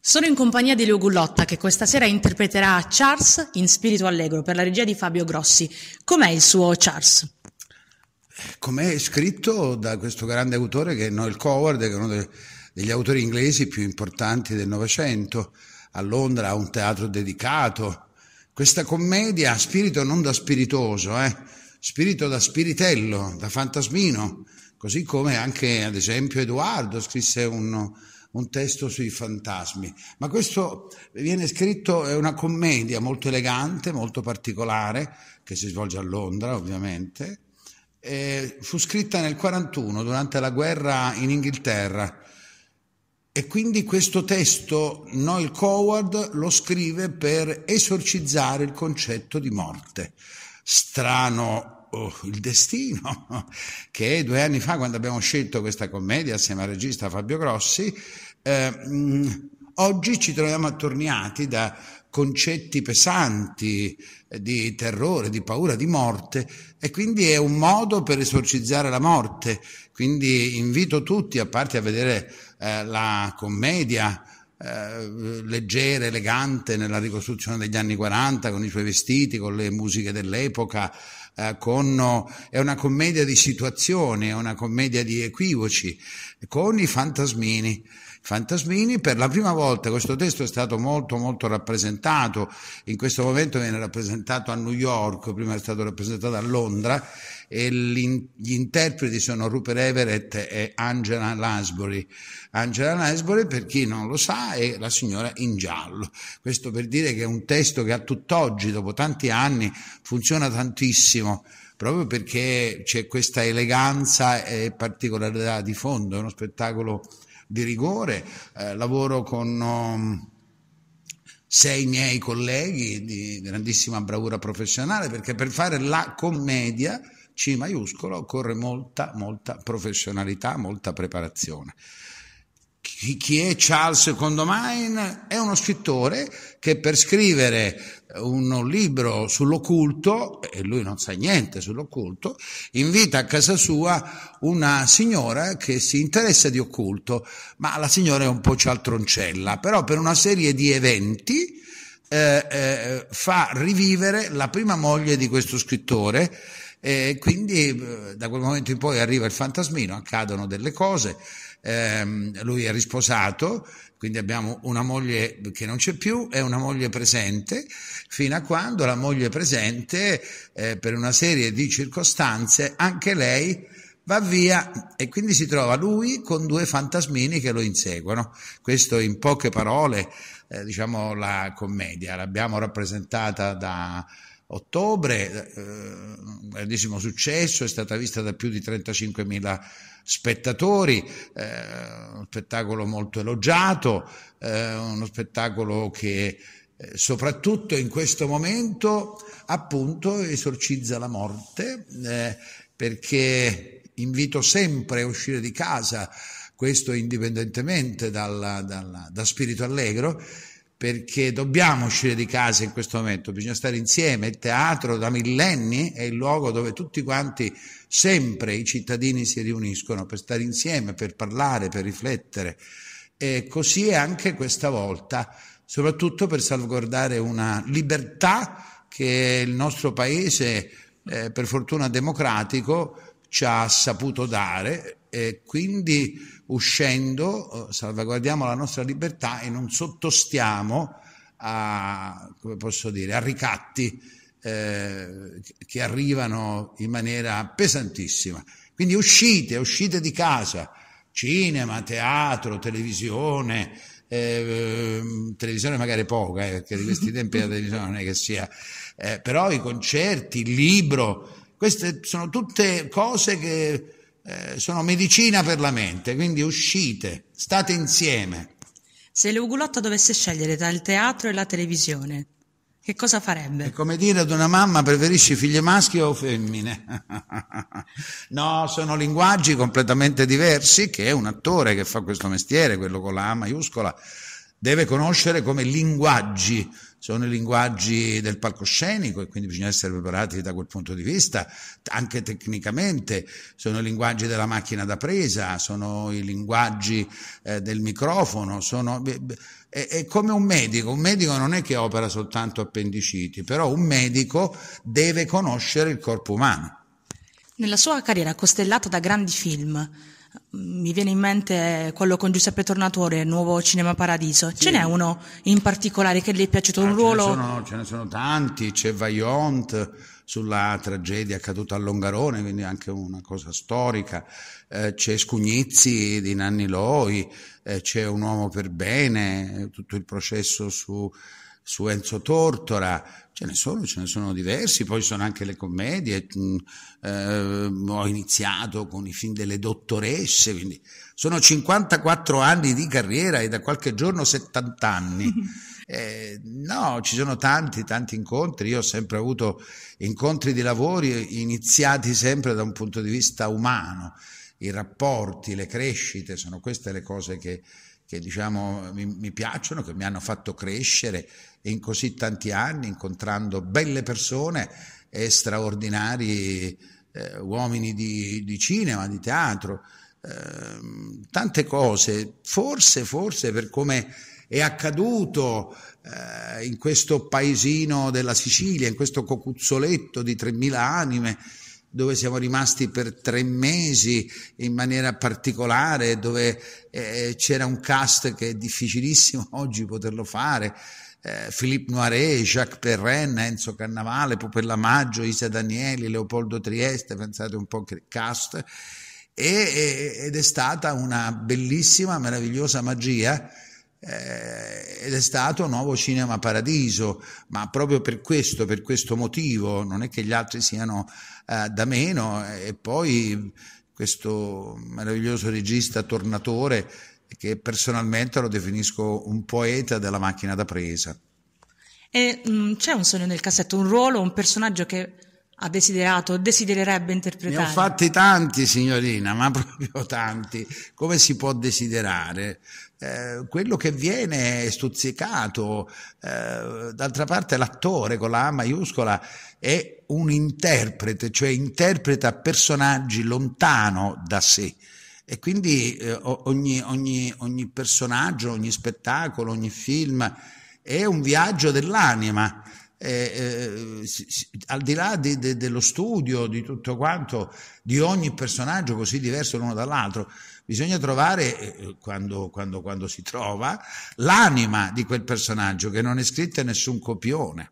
Sono in compagnia di Leo Gullotta che questa sera interpreterà Charles in Spirito Allegro per la regia di Fabio Grossi. Com'è il suo Charles? Com'è scritto da questo grande autore che è Noel Coward, che è uno de- degli autori inglesi più importanti del Novecento. A Londra ha un teatro dedicato. Questa commedia, spirito non da spiritoso, eh? spirito da spiritello, da fantasmino, così come anche ad esempio Edoardo scrisse un, un testo sui fantasmi. Ma questo viene scritto, è una commedia molto elegante, molto particolare, che si svolge a Londra ovviamente. E fu scritta nel 1941 durante la guerra in Inghilterra e quindi questo testo Noel Coward lo scrive per esorcizzare il concetto di morte strano oh, il destino che due anni fa quando abbiamo scelto questa commedia assieme al regista Fabio Grossi, eh, mm, oggi ci troviamo attorniati da concetti pesanti eh, di terrore, di paura, di morte e quindi è un modo per esorcizzare la morte. Quindi invito tutti, a parte a vedere eh, la commedia, eh, leggera, elegante nella ricostruzione degli anni 40, con i suoi vestiti, con le musiche dell'epoca, eh, con, è una commedia di situazioni, è una commedia di equivoci, con i fantasmini. Fantasmini. Per la prima volta questo testo è stato molto molto rappresentato, in questo momento viene rappresentato a New York, prima è stato rappresentato a Londra e gli interpreti sono Rupert Everett e Angela Lansbury. Angela Lansbury, per chi non lo sa, è la signora in giallo. Questo per dire che è un testo che a tutt'oggi, dopo tanti anni, funziona tantissimo proprio perché c'è questa eleganza e particolarità di fondo, è uno spettacolo di rigore, eh, lavoro con um, sei miei colleghi di grandissima bravura professionale perché per fare la commedia C maiuscolo occorre molta, molta professionalità, molta preparazione. Chi, è Charles Condomine? È uno scrittore che per scrivere un libro sull'occulto, e lui non sa niente sull'occulto, invita a casa sua una signora che si interessa di occulto, ma la signora è un po' cialtroncella, però per una serie di eventi eh, eh, fa rivivere la prima moglie di questo scrittore, e quindi eh, da quel momento in poi arriva il fantasmino, accadono delle cose, ehm, lui è risposato, quindi abbiamo una moglie che non c'è più e una moglie presente, fino a quando la moglie presente, eh, per una serie di circostanze, anche lei va via e quindi si trova lui con due fantasmini che lo inseguono. Questo in poche parole, eh, diciamo, la commedia l'abbiamo rappresentata da ottobre, eh, grandissimo successo, è stata vista da più di 35.000 spettatori, eh, uno spettacolo molto elogiato, eh, uno spettacolo che eh, soprattutto in questo momento appunto esorcizza la morte eh, perché invito sempre a uscire di casa, questo indipendentemente dalla, dalla, da spirito allegro, perché dobbiamo uscire di casa in questo momento, bisogna stare insieme, il teatro da millenni è il luogo dove tutti quanti, sempre i cittadini si riuniscono per stare insieme, per parlare, per riflettere. E così è anche questa volta, soprattutto per salvaguardare una libertà che il nostro paese, eh, per fortuna democratico, ci ha saputo dare e quindi uscendo eh, salvaguardiamo la nostra libertà e non sottostiamo a, come posso dire, a ricatti eh, che arrivano in maniera pesantissima. Quindi uscite, uscite di casa, cinema, teatro, televisione, eh, televisione magari poca, eh, perché di questi tempi la televisione non è che sia, eh, però i concerti, il libro, queste sono tutte cose che eh, sono medicina per la mente, quindi uscite, state insieme. Se l'ugulotto dovesse scegliere tra il teatro e la televisione, che cosa farebbe? È come dire ad una mamma preferisci figlie maschi o femmine? no, sono linguaggi completamente diversi che un attore che fa questo mestiere, quello con la A maiuscola, deve conoscere come linguaggi sono i linguaggi del palcoscenico e quindi bisogna essere preparati da quel punto di vista, anche tecnicamente, sono i linguaggi della macchina da presa, sono i linguaggi eh, del microfono, sono, è, è, come un medico, un medico non è che opera soltanto appendiciti, però un medico deve conoscere il corpo umano. Nella sua carriera costellata da grandi film, mi viene in mente quello con Giuseppe Tornatore, Nuovo Cinema Paradiso. Sì. Ce n'è uno in particolare che le è piaciuto ah, un ruolo? Ce ne, sono, ce ne sono tanti, c'è Vaillant sulla tragedia accaduta a Longarone, quindi anche una cosa storica, eh, c'è Scugnizzi di Nanni Loi, eh, c'è Un uomo per bene, tutto il processo su su Enzo Tortora, ce ne sono, ce ne sono diversi, poi sono anche le commedie, mm, eh, ho iniziato con i film delle dottoresse, quindi sono 54 anni di carriera e da qualche giorno 70 anni. Eh, no, ci sono tanti, tanti incontri, io ho sempre avuto incontri di lavori iniziati sempre da un punto di vista umano, i rapporti, le crescite, sono queste le cose che, che diciamo, mi, mi piacciono, che mi hanno fatto crescere in così tanti anni, incontrando belle persone e straordinari eh, uomini di, di, cinema, di teatro, eh, tante cose, forse, forse per come è accaduto eh, in questo paesino della Sicilia, in questo cocuzzoletto di 3.000 anime, dove siamo rimasti per tre mesi in maniera particolare, dove eh, c'era un cast che è difficilissimo oggi poterlo fare, eh, Philippe Noiret, Jacques Perrin, Enzo Cannavale, Popella Maggio, Isa Danieli, Leopoldo Trieste, pensate un po' cast, e, ed è stata una bellissima, meravigliosa magia eh, ed è stato nuovo cinema paradiso, ma proprio per questo, per questo motivo, non è che gli altri siano eh, da meno e poi questo meraviglioso regista tornatore che personalmente lo definisco un poeta della macchina da presa. E mh, mm, c'è un sogno nel cassetto, un ruolo, un personaggio che ha desiderato, desidererebbe interpretare? Ne ho fatti tanti, signorina, ma proprio tanti. Come si può desiderare? Eh, quello che viene è stuzzicato. Eh, d'altra parte l'attore con la A maiuscola è un interprete, cioè interpreta personaggi lontano da sé. E quindi eh, ogni, ogni, ogni personaggio, ogni spettacolo, ogni film è un viaggio dell'anima. Eh, eh, al di là di, de, dello studio, di tutto quanto, di ogni personaggio così diverso l'uno dall'altro, bisogna trovare, eh, quando, quando, quando si trova, l'anima di quel personaggio che non è scritta in nessun copione.